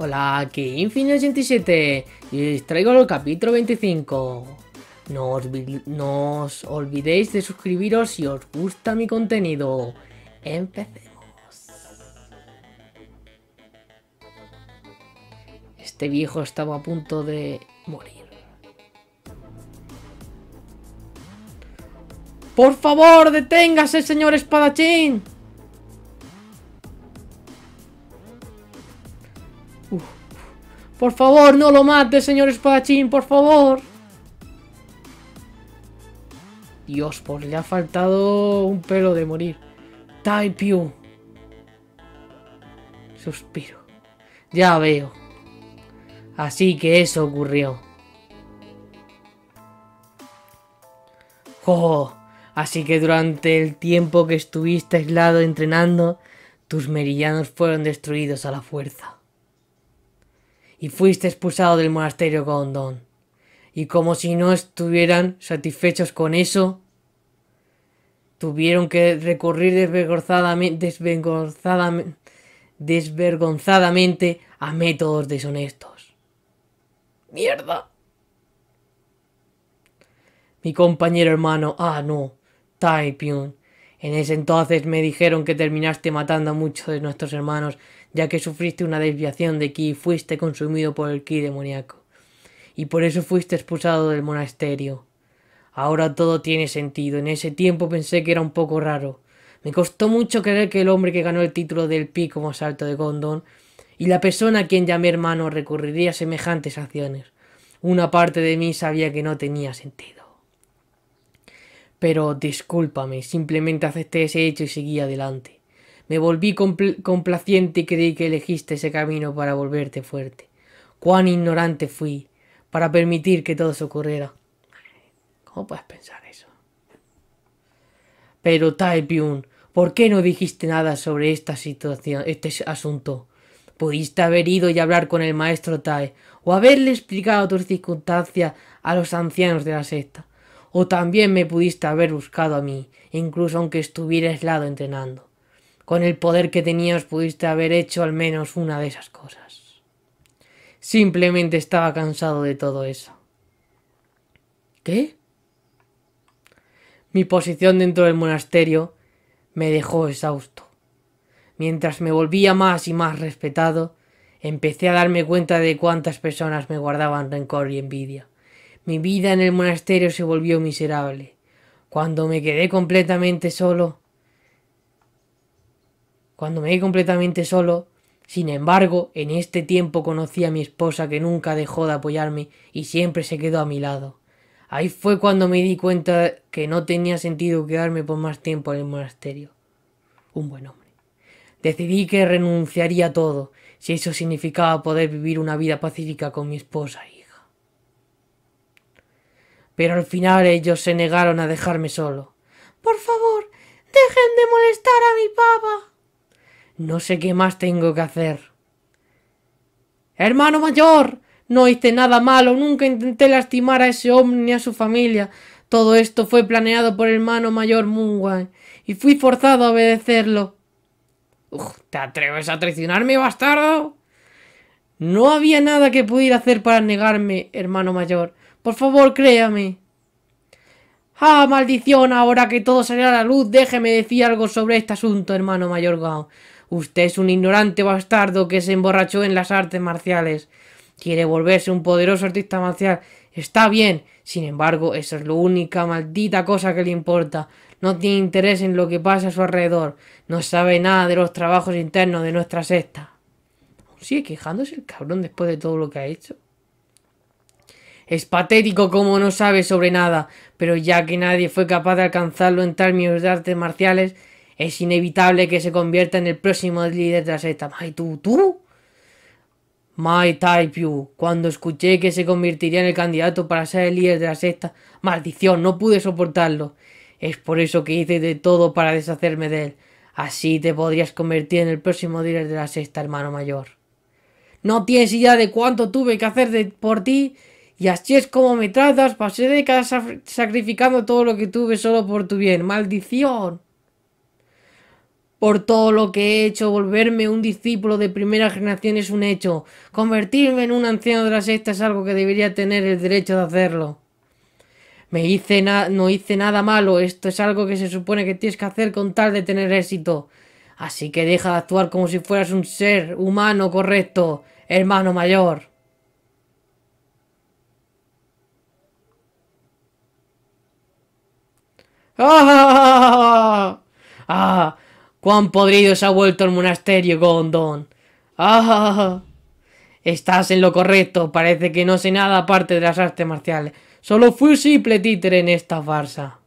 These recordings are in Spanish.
Hola, aquí Infinity 87 y os traigo el capítulo 25. No os, no os, olvidéis de suscribiros si os gusta mi contenido. Empecemos. Este viejo estaba a punto de morir. ¡Por favor, deténgase, señor espadachín! Por favor, no lo mate, señor espadachín, por favor. Dios, por pues le ha faltado un pelo de morir. Tai-Piu. Suspiro. Ya veo. Así que eso ocurrió. Oh, así que durante el tiempo que estuviste aislado entrenando, tus merillanos fueron destruidos a la fuerza y fuiste expulsado del monasterio Gondon. Y como si no estuvieran satisfechos con eso, tuvieron que recurrir desvergonzadamente, desvergonzadamente a métodos deshonestos. ¡Mierda! Mi compañero hermano, ah no, Taipyun. En ese entonces me dijeron que terminaste matando a muchos de nuestros hermanos ya que sufriste una desviación de ki y fuiste consumido por el ki demoníaco, y por eso fuiste expulsado del monasterio. Ahora todo tiene sentido, en ese tiempo pensé que era un poco raro. Me costó mucho creer que el hombre que ganó el título del pi como asalto de Gondon y la persona a quien llamé hermano recurriría a semejantes acciones. Una parte de mí sabía que no tenía sentido. Pero discúlpame, simplemente acepté ese hecho y seguí adelante. Me volví complaciente y creí que elegiste ese camino para volverte fuerte. Cuán ignorante fui para permitir que todo eso ocurriera. ¿Cómo puedes pensar eso? Pero Tai Pyun, ¿por qué no dijiste nada sobre esta situación, este asunto? Pudiste haber ido y hablar con el maestro Tai? o haberle explicado tus circunstancias a los ancianos de la secta, o también me pudiste haber buscado a mí, incluso aunque estuviera aislado entrenando. Con el poder que tenías pudiste haber hecho al menos una de esas cosas. Simplemente estaba cansado de todo eso. ¿Qué? Mi posición dentro del monasterio me dejó exhausto. Mientras me volvía más y más respetado, empecé a darme cuenta de cuántas personas me guardaban rencor y envidia. Mi vida en el monasterio se volvió miserable. Cuando me quedé completamente solo, cuando me vi completamente solo. Sin embargo, en este tiempo conocí a mi esposa que nunca dejó de apoyarme y siempre se quedó a mi lado. Ahí fue cuando me di cuenta que no tenía sentido quedarme por más tiempo en el monasterio. Un buen hombre. Decidí que renunciaría a todo, si eso significaba poder vivir una vida pacífica con mi esposa e hija. Pero al final ellos se negaron a dejarme solo. Por favor, dejen de molestar a mi papá. No sé qué más tengo que hacer. Hermano mayor, no hice nada malo, nunca intenté lastimar a ese hombre ni a su familia. Todo esto fue planeado por el hermano mayor Mungwan, y fui forzado a obedecerlo. ¿Te atreves a traicionarme, bastardo? No había nada que pudiera hacer para negarme, hermano mayor. Por favor, créame. ¡Ah, maldición! Ahora que todo salió a la luz, déjeme decir algo sobre este asunto, hermano mayor Gao. Usted es un ignorante bastardo que se emborrachó en las artes marciales. Quiere volverse un poderoso artista marcial. Está bien. Sin embargo, eso es la única maldita cosa que le importa. No tiene interés en lo que pasa a su alrededor. No sabe nada de los trabajos internos de nuestra secta. ¿Sigue quejándose el cabrón después de todo lo que ha hecho? Es patético como no sabe sobre nada, pero ya que nadie fue capaz de alcanzarlo en términos de artes marciales, es inevitable que se convierta en el próximo líder de la sexta. Mai, tú, tú. My type you. Cuando escuché que se convertiría en el candidato para ser el líder de la sexta, maldición, no pude soportarlo. Es por eso que hice de todo para deshacerme de él. Así te podrías convertir en el próximo líder de la sexta, hermano mayor. No tienes idea de cuánto tuve que hacer por ti, y así es como me tratas. Pasé décadas sacrificando todo lo que tuve solo por tu bien. ¡Maldición! por todo lo que he hecho, volverme un discípulo de primera generación es un hecho. Convertirme en un anciano de la sexta es algo que debería tener el derecho de hacerlo. Me hice no hice nada malo, esto es algo que se supone que tienes que hacer con tal de tener éxito. Así que deja de actuar como si fueras un ser humano correcto, hermano mayor. ¡Ah! ¡Ah! cuán podrido se ha vuelto el monasterio, Gondon. ¡Ah! Estás en lo correcto, parece que no sé nada aparte de las artes marciales. Solo fui un simple títere en esta farsa.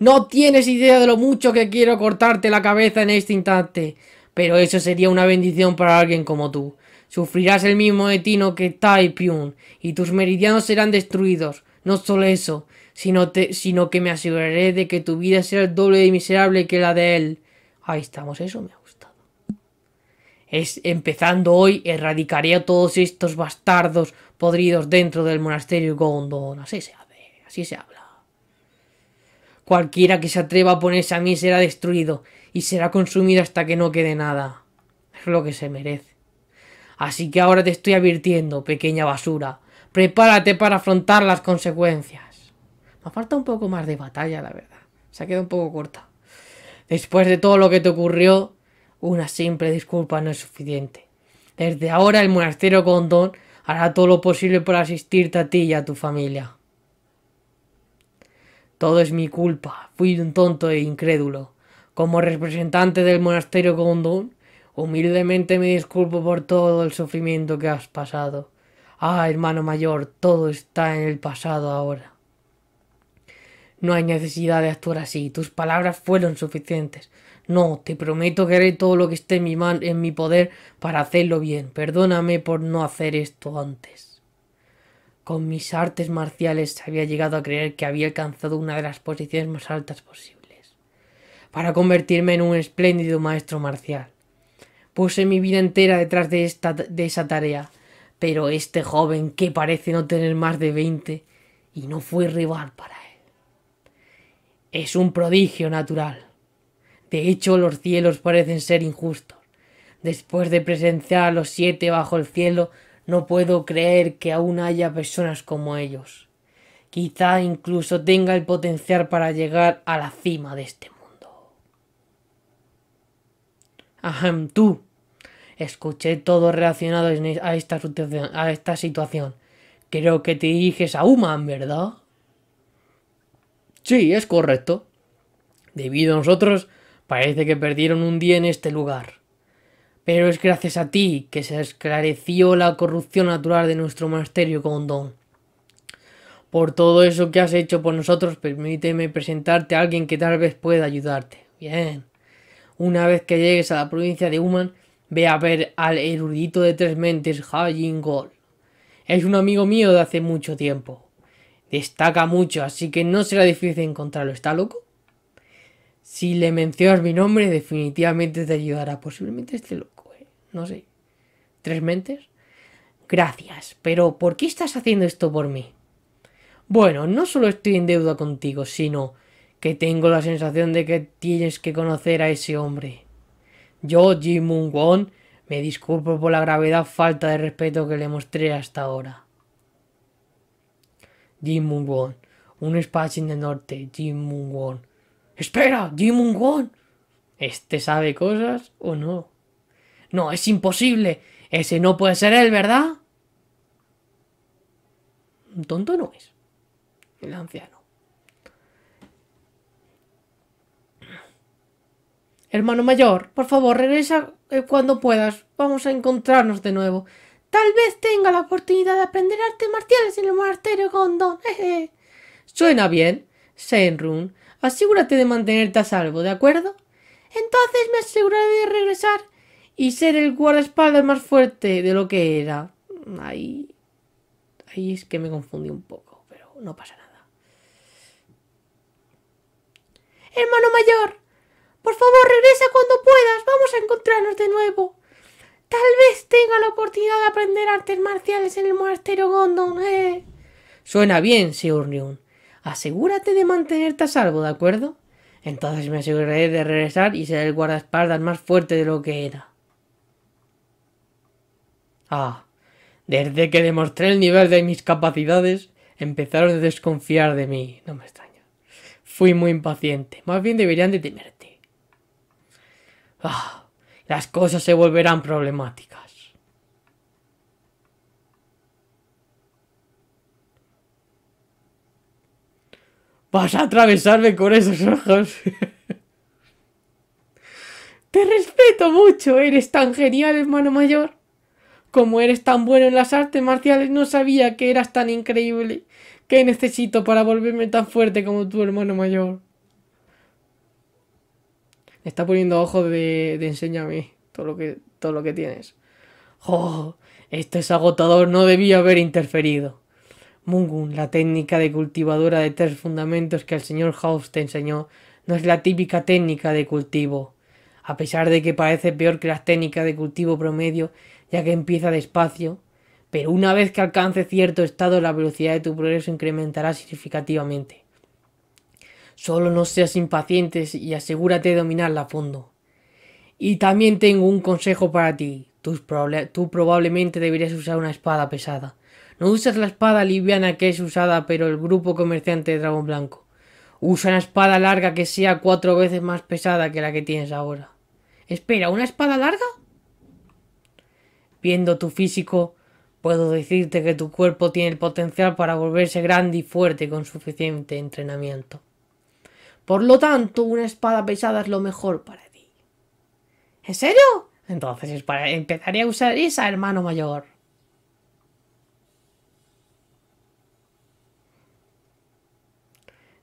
No tienes idea de lo mucho que quiero cortarte la cabeza en este instante, pero eso sería una bendición para alguien como tú. Sufrirás el mismo destino que Tai y tus meridianos serán destruidos. No solo eso, sino, que me aseguraré de que tu vida será el doble de miserable que la de él. Ahí estamos, eso me ha gustado. Es, empezando hoy, erradicaré a todos estos bastardos podridos dentro del monasterio Gondon. Así así se habla. Cualquiera que se atreva a ponerse a mí será destruido y será consumido hasta que no quede nada. Es lo que se merece. Así que ahora te estoy advirtiendo, pequeña basura. Prepárate para afrontar las consecuencias falta un poco más de batalla, la verdad. Se ha quedado un poco corta. Después de todo lo que te ocurrió, una simple disculpa no es suficiente. Desde ahora el monasterio Gondón hará todo lo posible por asistirte a ti y a tu familia. Todo es mi culpa. Fui un tonto e incrédulo. Como representante del monasterio Gondón, humildemente me disculpo por todo el sufrimiento que has pasado. Ah, hermano mayor, todo está en el pasado ahora. No hay necesidad de actuar así. Tus palabras fueron suficientes. No, te prometo que haré todo lo que esté en mi, en mi poder para hacerlo bien. Perdóname por no hacer esto antes. Con mis artes marciales había llegado a creer que había alcanzado una de las posiciones más altas posibles, para convertirme en un espléndido maestro marcial. Puse mi vida entera detrás de, esta, de esa tarea, pero este joven que parece no tener más de 20... y no fue rival para él es un prodigio natural. De hecho, los cielos parecen ser injustos. Después de presenciar a los siete bajo el cielo, no puedo creer que aún haya personas como ellos. Quizá incluso tenga el potencial para llegar a la cima de este mundo. Ahem, tú. Escuché todo relacionado a esta, a esta situación. Creo que te diriges a Human, ¿verdad? Sí, es correcto. Debido a nosotros, parece que perdieron un día en este lugar. Pero es gracias a ti que se esclareció la corrupción natural de nuestro monasterio Condón. Por todo eso que has hecho por nosotros, permíteme presentarte a alguien que tal vez pueda ayudarte. Bien. Una vez que llegues a la provincia de Uman, ve a ver al erudito de tres mentes, Hajin Gol. Es un amigo mío de hace mucho tiempo destaca mucho, así que no será difícil encontrarlo. ¿Está loco? Si le mencionas mi nombre, definitivamente te ayudará. Posiblemente esté loco, ¿eh? No sé. ¿Tres mentes? Gracias, pero ¿por qué estás haciendo esto por mí? Bueno, no solo estoy en deuda contigo, sino que tengo la sensación de que tienes que conocer a ese hombre. Yo, Jim Moon Won, me disculpo por la gravedad falta de respeto que le mostré hasta ahora. Jim Moon Un espacio en norte, Jim ¡Espera! ¡Jim ¿Este sabe cosas o no? No, es imposible. Ese no puede ser él, ¿verdad? Tonto no es. El anciano. Hermano mayor, por favor, regresa eh, cuando puedas. Vamos a encontrarnos de nuevo. Tal vez tenga la oportunidad de aprender artes marciales en el monasterio Gondon. Suena bien, Senrun. Asegúrate de mantenerte a salvo, ¿de acuerdo? Entonces me aseguraré de regresar y ser el guardaespaldas más fuerte de lo que era. Ahí. Ahí es que me confundí un poco, pero no pasa nada. Hermano mayor, por favor regresa cuando puedas. Vamos a encontrarnos de nuevo. Tal vez tenga la oportunidad de aprender artes marciales en el monasterio Gondon. Eh. Suena bien, Sigurnion. Asegúrate de mantenerte a salvo, ¿de acuerdo? Entonces me aseguraré de regresar y ser el guardaespaldas más fuerte de lo que era. Ah, desde que demostré el nivel de mis capacidades, empezaron a desconfiar de mí. No me extraño. Fui muy impaciente. Más bien deberían de temerte. Ah, las cosas se volverán problemáticas. Vas a atravesarme con esos ojos. Te respeto mucho, eres tan genial, hermano mayor. Como eres tan bueno en las artes marciales, no sabía que eras tan increíble. ¿Qué necesito para volverme tan fuerte como tu hermano mayor? Está poniendo ojos de, de enséñame todo lo que, todo lo que tienes. ¡Oh! Esto es agotador, no debía haber interferido. Mungun, la técnica de cultivadora de tres fundamentos que el señor House te enseñó, no es la típica técnica de cultivo. A pesar de que parece peor que las técnicas de cultivo promedio, ya que empieza despacio, pero una vez que alcance cierto estado, la velocidad de tu progreso incrementará significativamente. Solo no seas impaciente y asegúrate de dominarla a fondo. Y también tengo un consejo para ti. Tú, probablemente deberías usar una espada pesada. No usas la espada liviana que es usada por el grupo comerciante de Dragón Blanco. Usa una espada larga que sea cuatro veces más pesada que la que tienes ahora. Espera, ¿una espada larga? Viendo tu físico, puedo decirte que tu cuerpo tiene el potencial para volverse grande y fuerte con suficiente entrenamiento. Por lo tanto, una espada pesada es lo mejor para ti. ¿En serio? Entonces para... empezaré a usar esa, hermano mayor.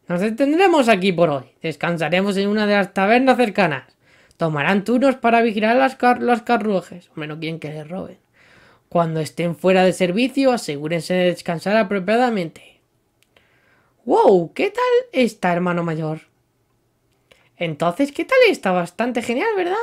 Nos detendremos aquí por hoy. Descansaremos en una de las tabernas cercanas. Tomarán turnos para vigilar las, carruajes. o menos que les roben. Cuando estén fuera de servicio, asegúrense de descansar apropiadamente. ¡Wow! ¿Qué tal está, hermano mayor? Entonces, ¿qué tal? Está bastante genial, ¿verdad?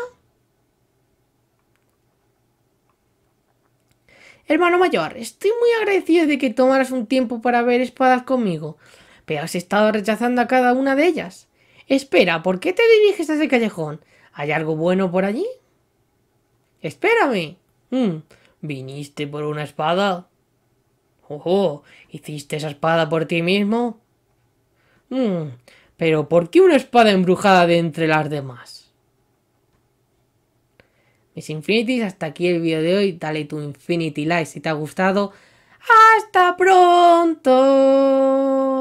Hermano mayor, estoy muy agradecido de que tomaras un tiempo para ver espadas conmigo, pero has estado rechazando a cada una de ellas. Espera, ¿por qué te diriges a ese callejón? ¿Hay algo bueno por allí? Espérame. Mm, ¿Viniste por una espada? oh. ¿hiciste esa espada por ti mismo? Mm, pero ¿por qué una espada embrujada de entre las demás? Mis Infinities, hasta aquí el vídeo de hoy. Dale tu Infinity Like si te ha gustado. ¡Hasta pronto!